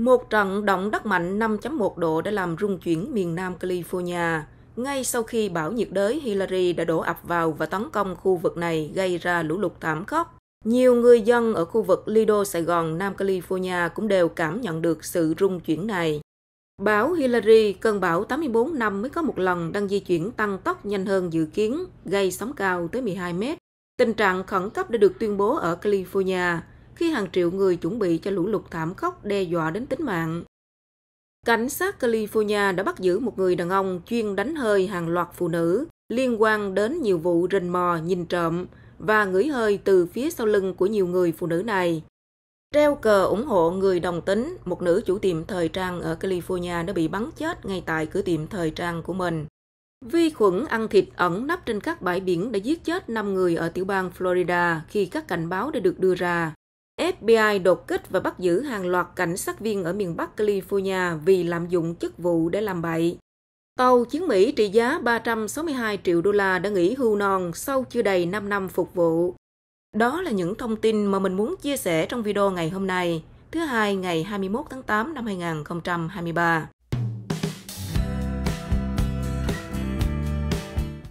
Một trận động đất mạnh 5.1 độ đã làm rung chuyển miền Nam California. Ngay sau khi bão nhiệt đới Hillary đã đổ ập vào và tấn công khu vực này gây ra lũ lụt thảm khốc, nhiều người dân ở khu vực Lido, Sài Gòn, Nam California cũng đều cảm nhận được sự rung chuyển này. Bão Hillary, cơn bão 84 năm mới có một lần đang di chuyển tăng tốc nhanh hơn dự kiến, gây sóng cao tới 12 mét. Tình trạng khẩn cấp đã được tuyên bố ở California khi hàng triệu người chuẩn bị cho lũ lụt thảm khốc đe dọa đến tính mạng. Cảnh sát California đã bắt giữ một người đàn ông chuyên đánh hơi hàng loạt phụ nữ liên quan đến nhiều vụ rình mò, nhìn trộm và ngửi hơi từ phía sau lưng của nhiều người phụ nữ này. Treo cờ ủng hộ người đồng tính, một nữ chủ tiệm thời trang ở California đã bị bắn chết ngay tại cửa tiệm thời trang của mình. Vi khuẩn ăn thịt ẩn nấp trên các bãi biển đã giết chết 5 người ở tiểu bang Florida khi các cảnh báo đã được đưa ra. FBI đột kích và bắt giữ hàng loạt cảnh sát viên ở miền Bắc California vì lạm dụng chức vụ để làm bậy. Tàu chiến Mỹ trị giá 362 triệu đô la đã nghỉ hưu non sau chưa đầy 5 năm phục vụ. Đó là những thông tin mà mình muốn chia sẻ trong video ngày hôm nay, thứ hai ngày 21 tháng 8 năm 2023.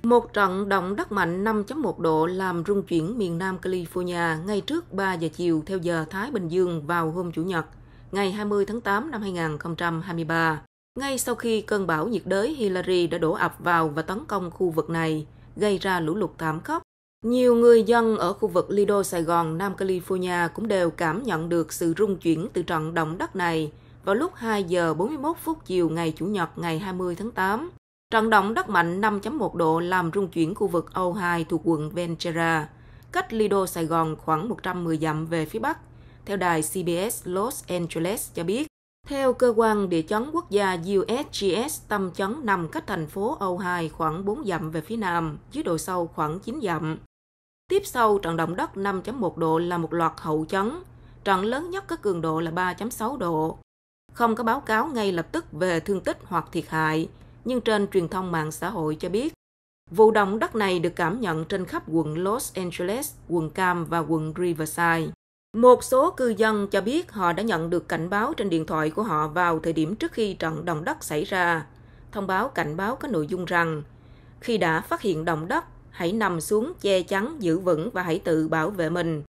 Một trận động đất mạnh 5.1 độ làm rung chuyển miền Nam California ngay trước 3 giờ chiều theo giờ Thái Bình Dương vào hôm Chủ nhật, ngày 20 tháng 8 năm 2023. Ngay sau khi cơn bão nhiệt đới Hillary đã đổ ập vào và tấn công khu vực này, gây ra lũ lụt thảm khốc, nhiều người dân ở khu vực Lido Sài Gòn, Nam California cũng đều cảm nhận được sự rung chuyển từ trận động đất này vào lúc 2 giờ 41 phút chiều ngày Chủ nhật ngày 20 tháng 8. Trận động đất mạnh 5.1 độ làm rung chuyển khu vực Âu 2 thuộc quận Ventura, cách Lido Sài Gòn khoảng 110 dặm về phía bắc, theo đài CBS Los Angeles cho biết. Theo cơ quan địa chấn quốc gia USGS, tâm chấn nằm cách thành phố Âu 2 khoảng 4 dặm về phía nam, dưới độ sâu khoảng 9 dặm. Tiếp sau trận động đất 5.1 độ là một loạt hậu chấn. Trận lớn nhất có cường độ là 3.6 độ. Không có báo cáo ngay lập tức về thương tích hoặc thiệt hại, nhưng trên truyền thông mạng xã hội cho biết vụ động đất này được cảm nhận trên khắp quận Los Angeles, quận Cam và quận Riverside. Một số cư dân cho biết họ đã nhận được cảnh báo trên điện thoại của họ vào thời điểm trước khi trận động đất xảy ra. Thông báo cảnh báo có nội dung rằng, khi đã phát hiện động đất, hãy nằm xuống che chắn, giữ vững và hãy tự bảo vệ mình.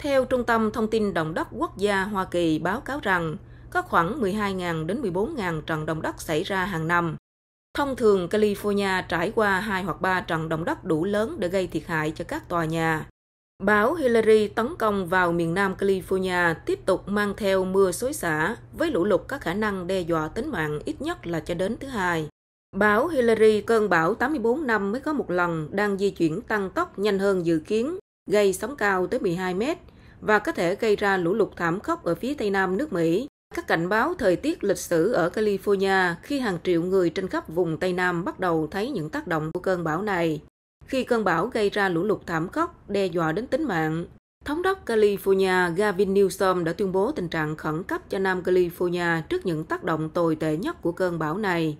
Theo Trung tâm Thông tin Động đất Quốc gia Hoa Kỳ báo cáo rằng, có khoảng 12.000 đến 14.000 trận động đất xảy ra hàng năm, Thông thường, California trải qua hai hoặc ba trận động đất đủ lớn để gây thiệt hại cho các tòa nhà. Bão Hillary tấn công vào miền nam California tiếp tục mang theo mưa xối xả, với lũ lụt có khả năng đe dọa tính mạng ít nhất là cho đến thứ hai. Bão Hillary cơn bão 84 năm mới có một lần đang di chuyển tăng tốc nhanh hơn dự kiến, gây sóng cao tới 12 mét và có thể gây ra lũ lụt thảm khốc ở phía tây nam nước Mỹ, các cảnh báo thời tiết lịch sử ở California khi hàng triệu người trên khắp vùng Tây Nam bắt đầu thấy những tác động của cơn bão này. Khi cơn bão gây ra lũ lụt thảm khốc, đe dọa đến tính mạng, Thống đốc California Gavin Newsom đã tuyên bố tình trạng khẩn cấp cho Nam California trước những tác động tồi tệ nhất của cơn bão này.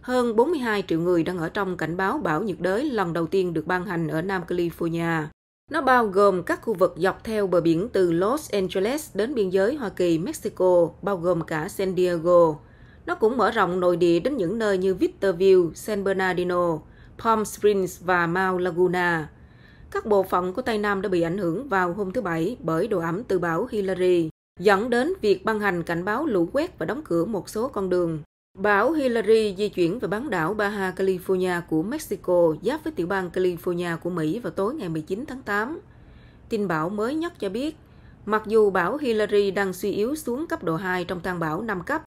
Hơn 42 triệu người đang ở trong cảnh báo bão nhiệt đới lần đầu tiên được ban hành ở Nam California. Nó bao gồm các khu vực dọc theo bờ biển từ Los Angeles đến biên giới Hoa Kỳ, Mexico, bao gồm cả San Diego. Nó cũng mở rộng nội địa đến những nơi như Victorville, San Bernardino, Palm Springs và Mount Laguna. Các bộ phận của Tây Nam đã bị ảnh hưởng vào hôm thứ Bảy bởi độ ẩm từ bão Hillary, dẫn đến việc ban hành cảnh báo lũ quét và đóng cửa một số con đường. Bão Hillary di chuyển về bán đảo Baja California của Mexico giáp với tiểu bang California của Mỹ vào tối ngày 19 tháng 8. Tin bão mới nhất cho biết, mặc dù bão Hillary đang suy yếu xuống cấp độ 2 trong thang bão 5 cấp,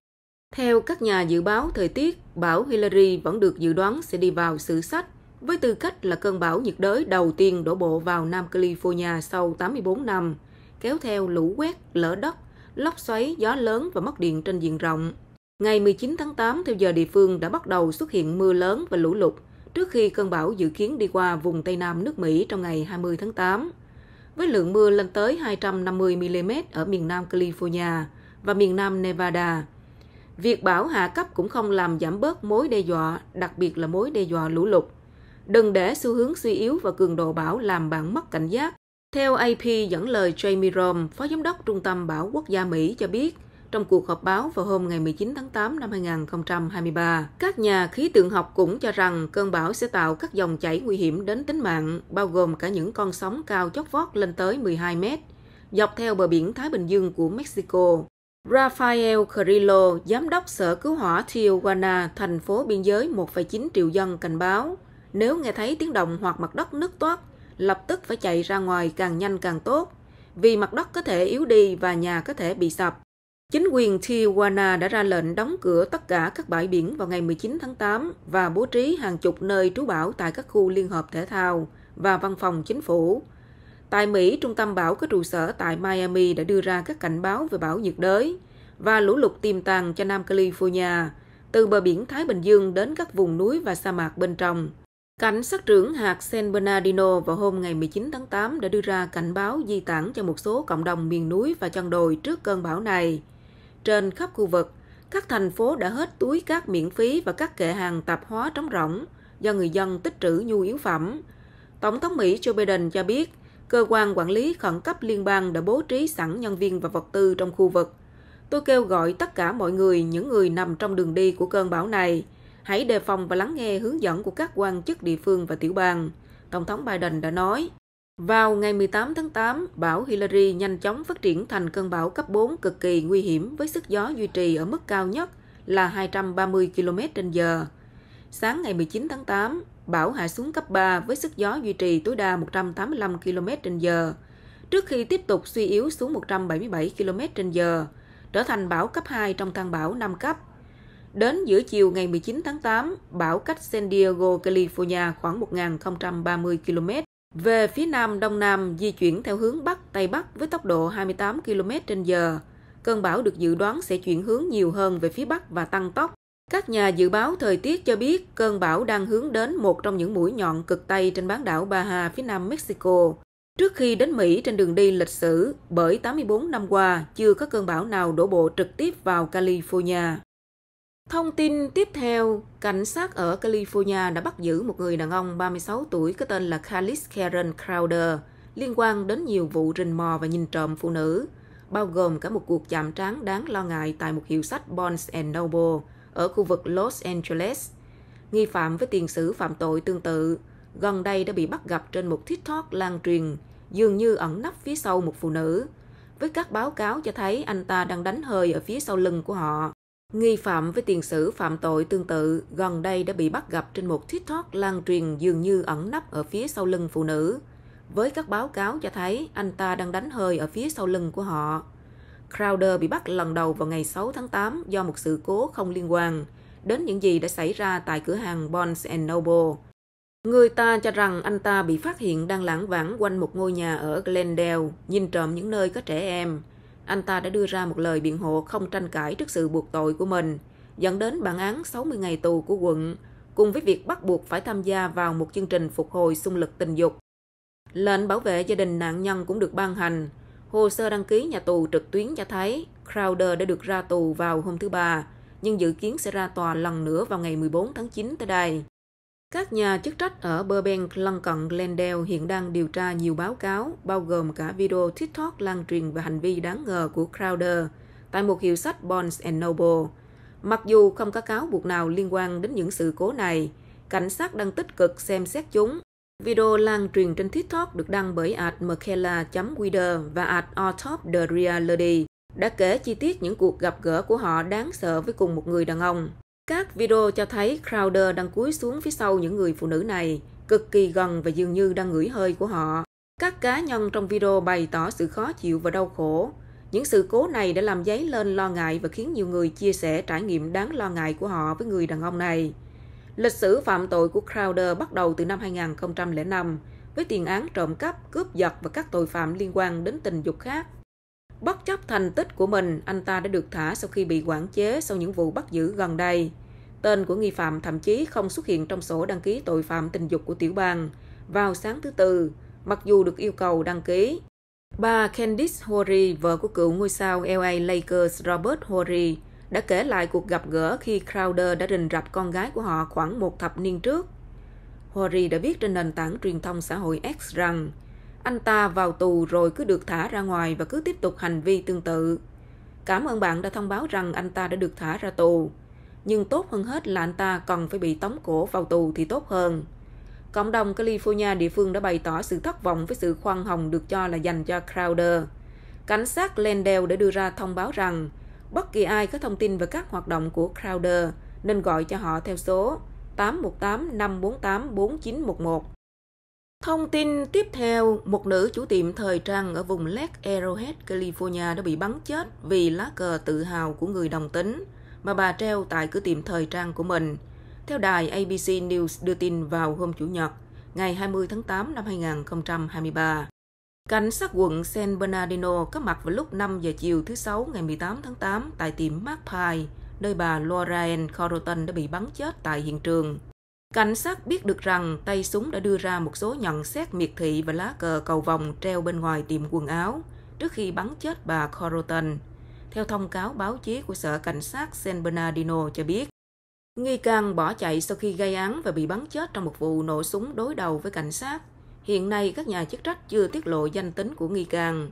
theo các nhà dự báo thời tiết, bão Hillary vẫn được dự đoán sẽ đi vào sử sách với tư cách là cơn bão nhiệt đới đầu tiên đổ bộ vào Nam California sau 84 năm, kéo theo lũ quét, lở đất, lốc xoáy, gió lớn và mất điện trên diện rộng. Ngày 19 tháng 8 theo giờ địa phương đã bắt đầu xuất hiện mưa lớn và lũ lụt trước khi cơn bão dự kiến đi qua vùng Tây Nam nước Mỹ trong ngày 20 tháng 8. Với lượng mưa lên tới 250 mm ở miền Nam California và miền Nam Nevada, việc bão hạ cấp cũng không làm giảm bớt mối đe dọa, đặc biệt là mối đe dọa lũ lụt. Đừng để xu hướng suy yếu và cường độ bão làm bạn mất cảnh giác. Theo AP dẫn lời Jamie Rome, Phó Giám đốc Trung tâm Bão Quốc gia Mỹ cho biết, trong cuộc họp báo vào hôm ngày 19 tháng 8 năm 2023. Các nhà khí tượng học cũng cho rằng cơn bão sẽ tạo các dòng chảy nguy hiểm đến tính mạng, bao gồm cả những con sóng cao chót vót lên tới 12 mét, dọc theo bờ biển Thái Bình Dương của Mexico. Rafael Carrillo, giám đốc Sở Cứu hỏa Tijuana, thành phố biên giới 1,9 triệu dân cảnh báo, nếu nghe thấy tiếng động hoặc mặt đất nứt toát, lập tức phải chạy ra ngoài càng nhanh càng tốt, vì mặt đất có thể yếu đi và nhà có thể bị sập. Chính quyền Tijuana đã ra lệnh đóng cửa tất cả các bãi biển vào ngày 19 tháng 8 và bố trí hàng chục nơi trú bão tại các khu liên hợp thể thao và văn phòng chính phủ. Tại Mỹ, trung tâm bão có trụ sở tại Miami đã đưa ra các cảnh báo về bão nhiệt đới và lũ lụt tiềm tàng cho Nam California, từ bờ biển Thái Bình Dương đến các vùng núi và sa mạc bên trong. Cảnh sát trưởng hạt San Bernardino vào hôm ngày 19 tháng 8 đã đưa ra cảnh báo di tản cho một số cộng đồng miền núi và chân đồi trước cơn bão này trên khắp khu vực. Các thành phố đã hết túi cát miễn phí và các kệ hàng tạp hóa trống rỗng do người dân tích trữ nhu yếu phẩm. Tổng thống Mỹ Joe Biden cho biết, cơ quan quản lý khẩn cấp liên bang đã bố trí sẵn nhân viên và vật tư trong khu vực. Tôi kêu gọi tất cả mọi người, những người nằm trong đường đi của cơn bão này, hãy đề phòng và lắng nghe hướng dẫn của các quan chức địa phương và tiểu bang. Tổng thống Biden đã nói. Vào ngày 18 tháng 8, bão Hillary nhanh chóng phát triển thành cơn bão cấp 4 cực kỳ nguy hiểm với sức gió duy trì ở mức cao nhất là 230 km h Sáng ngày 19 tháng 8, bão hạ xuống cấp 3 với sức gió duy trì tối đa 185 km h trước khi tiếp tục suy yếu xuống 177 km h trở thành bão cấp 2 trong thang bão 5 cấp. Đến giữa chiều ngày 19 tháng 8, bão cách San Diego, California khoảng 1.030 km về phía Nam Đông Nam di chuyển theo hướng Bắc Tây Bắc với tốc độ 28 km h Cơn bão được dự đoán sẽ chuyển hướng nhiều hơn về phía Bắc và tăng tốc. Các nhà dự báo thời tiết cho biết cơn bão đang hướng đến một trong những mũi nhọn cực Tây trên bán đảo Baja phía nam Mexico. Trước khi đến Mỹ trên đường đi lịch sử, bởi 84 năm qua chưa có cơn bão nào đổ bộ trực tiếp vào California. Thông tin tiếp theo, cảnh sát ở California đã bắt giữ một người đàn ông 36 tuổi có tên là Khalis Karen Crowder liên quan đến nhiều vụ rình mò và nhìn trộm phụ nữ, bao gồm cả một cuộc chạm trán đáng lo ngại tại một hiệu sách Barnes Noble ở khu vực Los Angeles. Nghi phạm với tiền sử phạm tội tương tự, gần đây đã bị bắt gặp trên một TikTok lan truyền, dường như ẩn nấp phía sau một phụ nữ, với các báo cáo cho thấy anh ta đang đánh hơi ở phía sau lưng của họ. Nghi phạm với tiền sử phạm tội tương tự gần đây đã bị bắt gặp trên một TikTok lan truyền dường như ẩn nấp ở phía sau lưng phụ nữ. Với các báo cáo cho thấy anh ta đang đánh hơi ở phía sau lưng của họ. Crowder bị bắt lần đầu vào ngày 6 tháng 8 do một sự cố không liên quan đến những gì đã xảy ra tại cửa hàng Barnes Noble. Người ta cho rằng anh ta bị phát hiện đang lãng vãng quanh một ngôi nhà ở Glendale, nhìn trộm những nơi có trẻ em – anh ta đã đưa ra một lời biện hộ không tranh cãi trước sự buộc tội của mình, dẫn đến bản án 60 ngày tù của quận, cùng với việc bắt buộc phải tham gia vào một chương trình phục hồi xung lực tình dục. Lệnh bảo vệ gia đình nạn nhân cũng được ban hành. Hồ sơ đăng ký nhà tù trực tuyến cho thấy Crowder đã được ra tù vào hôm thứ Ba, nhưng dự kiến sẽ ra tòa lần nữa vào ngày 14 tháng 9 tới đây. Các nhà chức trách ở Burbank lân cận Glendale hiện đang điều tra nhiều báo cáo, bao gồm cả video TikTok lan truyền về hành vi đáng ngờ của Crowder tại một hiệu sách Barnes Noble. Mặc dù không có cáo buộc nào liên quan đến những sự cố này, cảnh sát đang tích cực xem xét chúng. Video lan truyền trên TikTok được đăng bởi at Michaela.Wider và at Autop The Reality đã kể chi tiết những cuộc gặp gỡ của họ đáng sợ với cùng một người đàn ông. Các video cho thấy Crowder đang cúi xuống phía sau những người phụ nữ này, cực kỳ gần và dường như đang ngửi hơi của họ. Các cá nhân trong video bày tỏ sự khó chịu và đau khổ. Những sự cố này đã làm dấy lên lo ngại và khiến nhiều người chia sẻ trải nghiệm đáng lo ngại của họ với người đàn ông này. Lịch sử phạm tội của Crowder bắt đầu từ năm 2005 với tiền án trộm cắp, cướp giật và các tội phạm liên quan đến tình dục khác. Bất chấp thành tích của mình, anh ta đã được thả sau khi bị quản chế sau những vụ bắt giữ gần đây. Tên của nghi phạm thậm chí không xuất hiện trong sổ đăng ký tội phạm tình dục của tiểu bang vào sáng thứ Tư, mặc dù được yêu cầu đăng ký. Bà Candice Horry, vợ của cựu ngôi sao LA Lakers Robert Horry, đã kể lại cuộc gặp gỡ khi Crowder đã rình rập con gái của họ khoảng một thập niên trước. Horry đã viết trên nền tảng truyền thông xã hội X rằng anh ta vào tù rồi cứ được thả ra ngoài và cứ tiếp tục hành vi tương tự. Cảm ơn bạn đã thông báo rằng anh ta đã được thả ra tù. Nhưng tốt hơn hết là anh ta còn phải bị tống cổ vào tù thì tốt hơn. Cộng đồng California địa phương đã bày tỏ sự thất vọng với sự khoan hồng được cho là dành cho Crowder. Cảnh sát Glendale đã đưa ra thông báo rằng bất kỳ ai có thông tin về các hoạt động của Crowder nên gọi cho họ theo số 818 548 4911 Thông tin tiếp theo, một nữ chủ tiệm thời trang ở vùng Lake Arrowhead, California đã bị bắn chết vì lá cờ tự hào của người đồng tính mà bà treo tại cửa tiệm thời trang của mình. Theo đài ABC News đưa tin vào hôm Chủ nhật, ngày 20 tháng 8 năm 2023. Cảnh sát quận San Bernardino có mặt vào lúc 5 giờ chiều thứ Sáu ngày 18 tháng 8 tại tiệm Magpie, nơi bà Lorraine Carlton đã bị bắn chết tại hiện trường. Cảnh sát biết được rằng tay súng đã đưa ra một số nhận xét miệt thị và lá cờ cầu vòng treo bên ngoài tiệm quần áo trước khi bắn chết bà Coroton. Theo thông cáo báo chí của Sở Cảnh sát San Bernardino cho biết, nghi can bỏ chạy sau khi gây án và bị bắn chết trong một vụ nổ súng đối đầu với cảnh sát. Hiện nay, các nhà chức trách chưa tiết lộ danh tính của nghi can.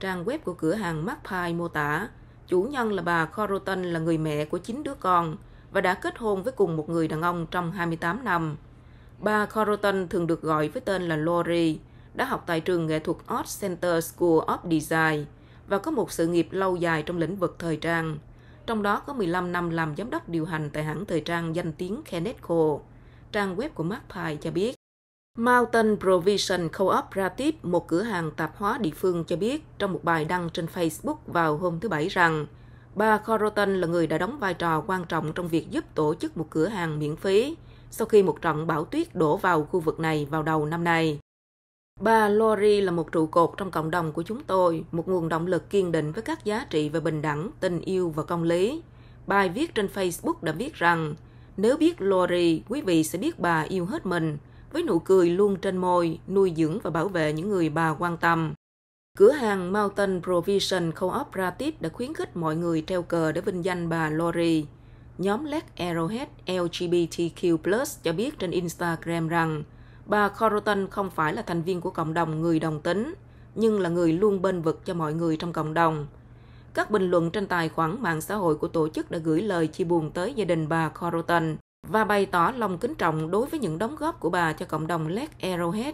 Trang web của cửa hàng Magpie mô tả, chủ nhân là bà Coroton là người mẹ của chín đứa con – và đã kết hôn với cùng một người đàn ông trong 28 năm. Bà Coroton thường được gọi với tên là Lori, đã học tại trường nghệ thuật Art Center School of Design và có một sự nghiệp lâu dài trong lĩnh vực thời trang. Trong đó có 15 năm làm giám đốc điều hành tại hãng thời trang danh tiếng Kennethco. Trang web của Magpie cho biết. Mountain Provision co Cooperative, một cửa hàng tạp hóa địa phương cho biết trong một bài đăng trên Facebook vào hôm thứ Bảy rằng Bà Corotan là người đã đóng vai trò quan trọng trong việc giúp tổ chức một cửa hàng miễn phí sau khi một trận bão tuyết đổ vào khu vực này vào đầu năm nay. Bà Lori là một trụ cột trong cộng đồng của chúng tôi, một nguồn động lực kiên định với các giá trị về bình đẳng, tình yêu và công lý. Bài viết trên Facebook đã viết rằng, nếu biết Lori, quý vị sẽ biết bà yêu hết mình, với nụ cười luôn trên môi, nuôi dưỡng và bảo vệ những người bà quan tâm. Cửa hàng Mountain Provision Cooperative đã khuyến khích mọi người treo cờ để vinh danh bà Lori. Nhóm Led Arrowhead LGBTQ+, cho biết trên Instagram rằng bà Coroton không phải là thành viên của cộng đồng người đồng tính, nhưng là người luôn bên vực cho mọi người trong cộng đồng. Các bình luận trên tài khoản mạng xã hội của tổ chức đã gửi lời chia buồn tới gia đình bà Coroton và bày tỏ lòng kính trọng đối với những đóng góp của bà cho cộng đồng Led Arrowhead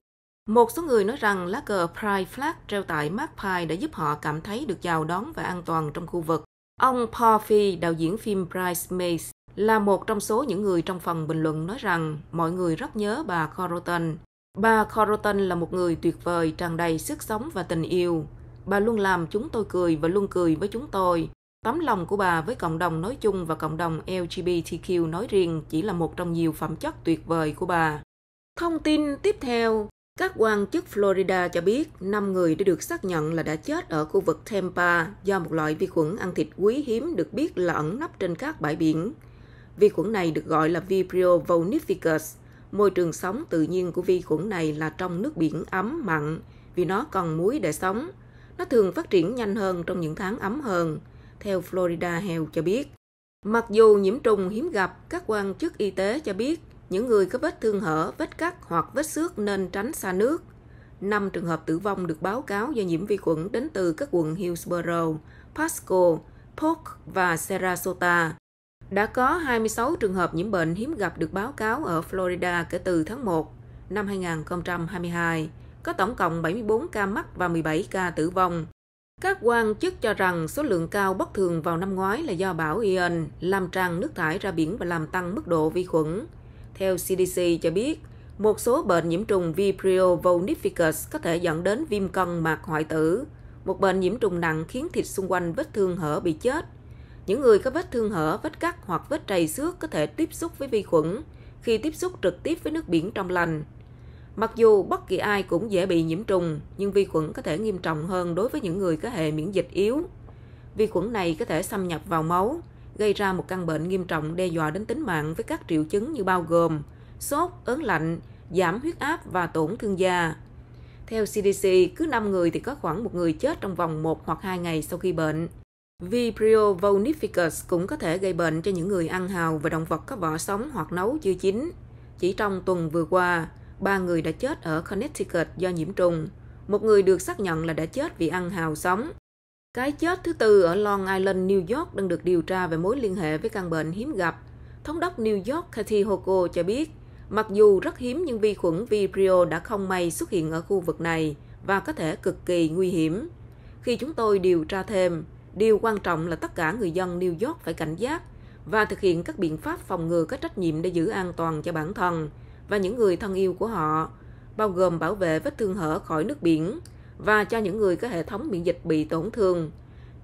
một số người nói rằng lá cờ Pride Flag treo tại Magpie đã giúp họ cảm thấy được chào đón và an toàn trong khu vực. Ông Paul Fee, đạo diễn phim Pride Maze, là một trong số những người trong phần bình luận nói rằng mọi người rất nhớ bà Carlton. Bà Carlton là một người tuyệt vời, tràn đầy sức sống và tình yêu. Bà luôn làm chúng tôi cười và luôn cười với chúng tôi. Tấm lòng của bà với cộng đồng nói chung và cộng đồng LGBTQ nói riêng chỉ là một trong nhiều phẩm chất tuyệt vời của bà. Thông tin tiếp theo, các quan chức Florida cho biết 5 người đã được xác nhận là đã chết ở khu vực Tampa do một loại vi khuẩn ăn thịt quý hiếm được biết là ẩn nấp trên các bãi biển. Vi khuẩn này được gọi là Vibrio vulnificus. Môi trường sống tự nhiên của vi khuẩn này là trong nước biển ấm mặn vì nó cần muối để sống. Nó thường phát triển nhanh hơn trong những tháng ấm hơn, theo Florida Health cho biết. Mặc dù nhiễm trùng hiếm gặp, các quan chức y tế cho biết những người có vết thương hở, vết cắt hoặc vết xước nên tránh xa nước. 5 trường hợp tử vong được báo cáo do nhiễm vi khuẩn đến từ các quận Hillsborough, Pasco, Polk và Sarasota. Đã có 26 trường hợp nhiễm bệnh hiếm gặp được báo cáo ở Florida kể từ tháng 1 năm 2022, có tổng cộng 74 ca mắc và 17 ca tử vong. Các quan chức cho rằng số lượng cao bất thường vào năm ngoái là do bão Ian làm tràn nước thải ra biển và làm tăng mức độ vi khuẩn. Theo CDC cho biết, một số bệnh nhiễm trùng Vibrio vulnificus có thể dẫn đến viêm cân mạc hoại tử, một bệnh nhiễm trùng nặng khiến thịt xung quanh vết thương hở bị chết. Những người có vết thương hở, vết cắt hoặc vết trầy xước có thể tiếp xúc với vi khuẩn khi tiếp xúc trực tiếp với nước biển trong lành. Mặc dù bất kỳ ai cũng dễ bị nhiễm trùng, nhưng vi khuẩn có thể nghiêm trọng hơn đối với những người có hệ miễn dịch yếu. Vi khuẩn này có thể xâm nhập vào máu, gây ra một căn bệnh nghiêm trọng đe dọa đến tính mạng với các triệu chứng như bao gồm sốt, ớn lạnh, giảm huyết áp và tổn thương da. Theo CDC, cứ 5 người thì có khoảng một người chết trong vòng 1 hoặc 2 ngày sau khi bệnh. Vibrio vulnificus cũng có thể gây bệnh cho những người ăn hào và động vật có vỏ sống hoặc nấu chưa chín. Chỉ trong tuần vừa qua, ba người đã chết ở Connecticut do nhiễm trùng. Một người được xác nhận là đã chết vì ăn hào sống. Cái chết thứ tư ở Long Island, New York đang được điều tra về mối liên hệ với căn bệnh hiếm gặp. Thống đốc New York Kathy Hochul cho biết, mặc dù rất hiếm nhưng vi khuẩn Vibrio đã không may xuất hiện ở khu vực này và có thể cực kỳ nguy hiểm. Khi chúng tôi điều tra thêm, điều quan trọng là tất cả người dân New York phải cảnh giác và thực hiện các biện pháp phòng ngừa có trách nhiệm để giữ an toàn cho bản thân và những người thân yêu của họ, bao gồm bảo vệ vết thương hở khỏi nước biển, và cho những người có hệ thống miễn dịch bị tổn thương.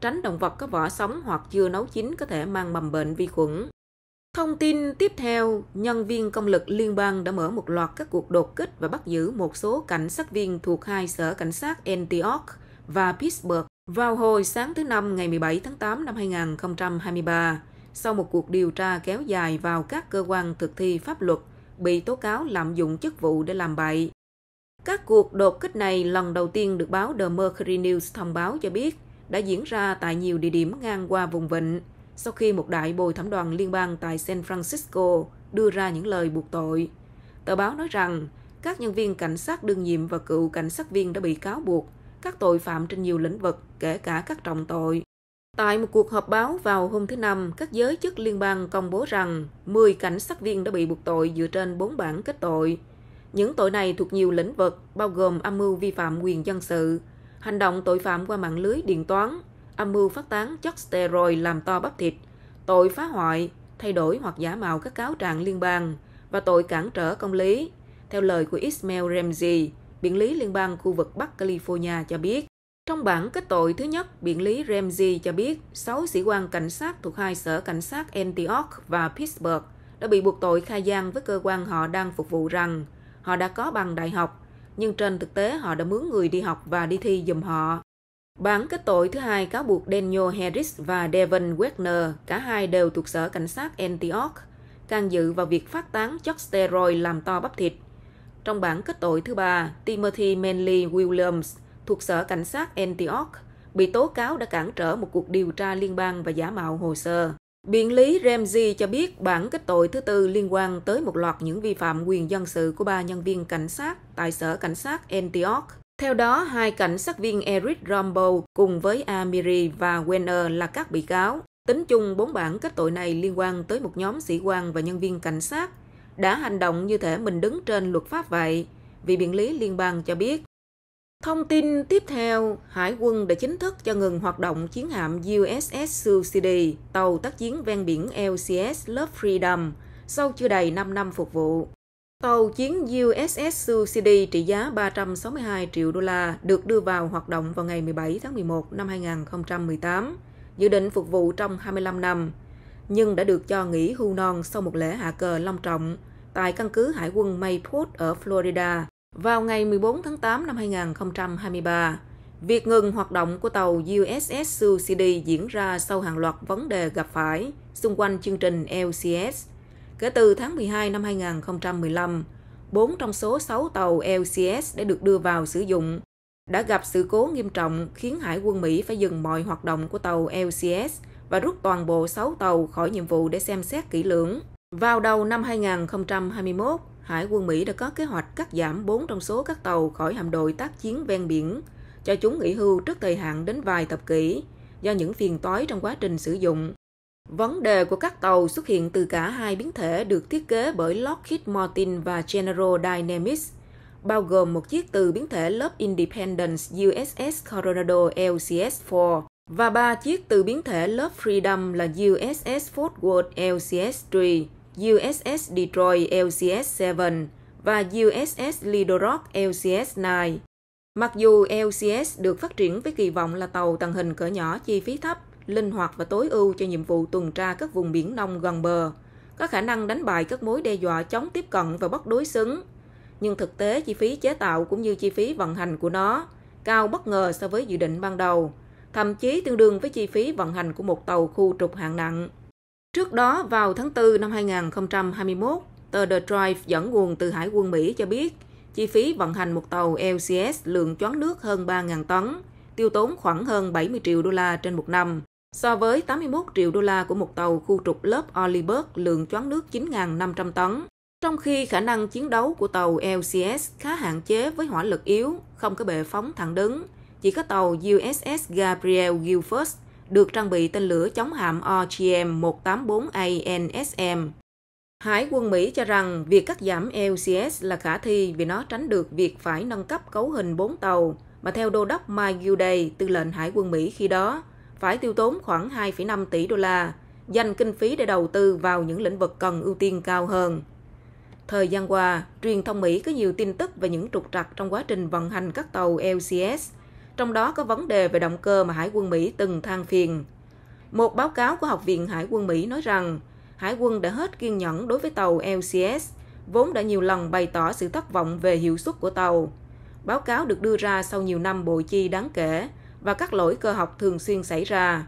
Tránh động vật có vỏ sống hoặc chưa nấu chín có thể mang mầm bệnh vi khuẩn. Thông tin tiếp theo, nhân viên công lực liên bang đã mở một loạt các cuộc đột kích và bắt giữ một số cảnh sát viên thuộc hai sở cảnh sát Antioch và Pittsburgh vào hồi sáng thứ Năm ngày 17 tháng 8 năm 2023, sau một cuộc điều tra kéo dài vào các cơ quan thực thi pháp luật bị tố cáo lạm dụng chức vụ để làm bậy, các cuộc đột kích này lần đầu tiên được báo The Mercury News thông báo cho biết đã diễn ra tại nhiều địa điểm ngang qua vùng vịnh sau khi một đại bồi thẩm đoàn liên bang tại San Francisco đưa ra những lời buộc tội. Tờ báo nói rằng các nhân viên cảnh sát đương nhiệm và cựu cảnh sát viên đã bị cáo buộc các tội phạm trên nhiều lĩnh vực, kể cả các trọng tội. Tại một cuộc họp báo vào hôm thứ Năm, các giới chức liên bang công bố rằng 10 cảnh sát viên đã bị buộc tội dựa trên 4 bản kết tội, những tội này thuộc nhiều lĩnh vực, bao gồm âm mưu vi phạm quyền dân sự, hành động tội phạm qua mạng lưới điện toán, âm mưu phát tán chất steroid làm to bắp thịt, tội phá hoại, thay đổi hoặc giả mạo các cáo trạng liên bang và tội cản trở công lý, theo lời của Ismail Ramsey, biện lý liên bang khu vực Bắc California cho biết. Trong bản kết tội thứ nhất, biện lý Ramsey cho biết 6 sĩ quan cảnh sát thuộc hai sở cảnh sát Antioch và Pittsburgh đã bị buộc tội khai gian với cơ quan họ đang phục vụ rằng họ đã có bằng đại học, nhưng trên thực tế họ đã mướn người đi học và đi thi giùm họ. Bản kết tội thứ hai cáo buộc Daniel Harris và Devon Wagner, cả hai đều thuộc sở cảnh sát Antioch, can dự vào việc phát tán chất steroid làm to bắp thịt. Trong bản kết tội thứ ba, Timothy Manley Williams, thuộc sở cảnh sát Antioch, bị tố cáo đã cản trở một cuộc điều tra liên bang và giả mạo hồ sơ. Biện lý Ramsey cho biết bản kết tội thứ tư liên quan tới một loạt những vi phạm quyền dân sự của ba nhân viên cảnh sát tại sở cảnh sát Antioch. Theo đó, hai cảnh sát viên Eric Rombo cùng với Amiri và Wenner là các bị cáo. Tính chung, bốn bản kết tội này liên quan tới một nhóm sĩ quan và nhân viên cảnh sát đã hành động như thể mình đứng trên luật pháp vậy. Vị biện lý liên bang cho biết, Thông tin tiếp theo, Hải quân đã chính thức cho ngừng hoạt động chiến hạm USS Suicide, tàu tác chiến ven biển LCS lớp Freedom, sau chưa đầy 5 năm phục vụ. Tàu chiến USS Suicide trị giá 362 triệu đô la được đưa vào hoạt động vào ngày 17 tháng 11 năm 2018, dự định phục vụ trong 25 năm, nhưng đã được cho nghỉ hưu non sau một lễ hạ cờ long trọng tại căn cứ hải quân Mayport ở Florida vào ngày 14 tháng 8 năm 2023, việc ngừng hoạt động của tàu USS SuCD diễn ra sau hàng loạt vấn đề gặp phải xung quanh chương trình LCS. Kể từ tháng 12 năm 2015, 4 trong số 6 tàu LCS đã được đưa vào sử dụng đã gặp sự cố nghiêm trọng khiến Hải quân Mỹ phải dừng mọi hoạt động của tàu LCS và rút toàn bộ 6 tàu khỏi nhiệm vụ để xem xét kỹ lưỡng. Vào đầu năm 2021, Hải quân Mỹ đã có kế hoạch cắt giảm 4 trong số các tàu khỏi hạm đội tác chiến ven biển, cho chúng nghỉ hưu trước thời hạn đến vài thập kỷ, do những phiền toái trong quá trình sử dụng. Vấn đề của các tàu xuất hiện từ cả hai biến thể được thiết kế bởi Lockheed Martin và General Dynamics, bao gồm một chiếc từ biến thể lớp Independence USS Coronado LCS-4 và ba chiếc từ biến thể lớp Freedom là USS Fort Worth LCS-3. USS Detroit LCS-7 và USS Little Rock LCS-9. Mặc dù LCS được phát triển với kỳ vọng là tàu tàng hình cỡ nhỏ chi phí thấp, linh hoạt và tối ưu cho nhiệm vụ tuần tra các vùng biển nông gần bờ, có khả năng đánh bại các mối đe dọa chống tiếp cận và bất đối xứng. Nhưng thực tế chi phí chế tạo cũng như chi phí vận hành của nó cao bất ngờ so với dự định ban đầu, thậm chí tương đương với chi phí vận hành của một tàu khu trục hạng nặng. Trước đó, vào tháng 4 năm 2021, tờ The Drive dẫn nguồn từ Hải quân Mỹ cho biết chi phí vận hành một tàu LCS lượng choán nước hơn 3.000 tấn, tiêu tốn khoảng hơn 70 triệu đô la trên một năm, so với 81 triệu đô la của một tàu khu trục lớp Oliberg lượng choán nước 9.500 tấn. Trong khi khả năng chiến đấu của tàu LCS khá hạn chế với hỏa lực yếu, không có bệ phóng thẳng đứng, chỉ có tàu USS Gabriel Gilford được trang bị tên lửa chống hạm ogm 184 ansm Hải quân Mỹ cho rằng việc cắt giảm LCS e là khả thi vì nó tránh được việc phải nâng cấp cấu hình 4 tàu, mà theo đô đốc Mike Gilday, tư lệnh Hải quân Mỹ khi đó, phải tiêu tốn khoảng 2,5 tỷ đô la, dành kinh phí để đầu tư vào những lĩnh vực cần ưu tiên cao hơn. Thời gian qua, truyền thông Mỹ có nhiều tin tức về những trục trặc trong quá trình vận hành các tàu LCS, e trong đó có vấn đề về động cơ mà Hải quân Mỹ từng than phiền. Một báo cáo của Học viện Hải quân Mỹ nói rằng Hải quân đã hết kiên nhẫn đối với tàu LCS, vốn đã nhiều lần bày tỏ sự thất vọng về hiệu suất của tàu. Báo cáo được đưa ra sau nhiều năm bội chi đáng kể và các lỗi cơ học thường xuyên xảy ra.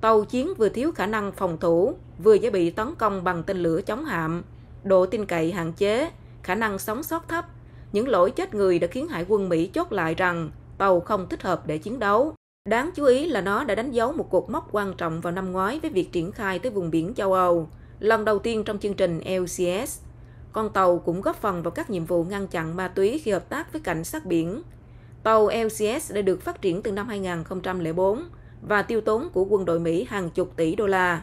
Tàu chiến vừa thiếu khả năng phòng thủ, vừa dễ bị tấn công bằng tên lửa chống hạm, độ tin cậy hạn chế, khả năng sống sót thấp. Những lỗi chết người đã khiến Hải quân Mỹ chốt lại rằng tàu không thích hợp để chiến đấu. Đáng chú ý là nó đã đánh dấu một cột mốc quan trọng vào năm ngoái với việc triển khai tới vùng biển châu Âu, lần đầu tiên trong chương trình LCS. Con tàu cũng góp phần vào các nhiệm vụ ngăn chặn ma túy khi hợp tác với cảnh sát biển. Tàu LCS đã được phát triển từ năm 2004 và tiêu tốn của quân đội Mỹ hàng chục tỷ đô la.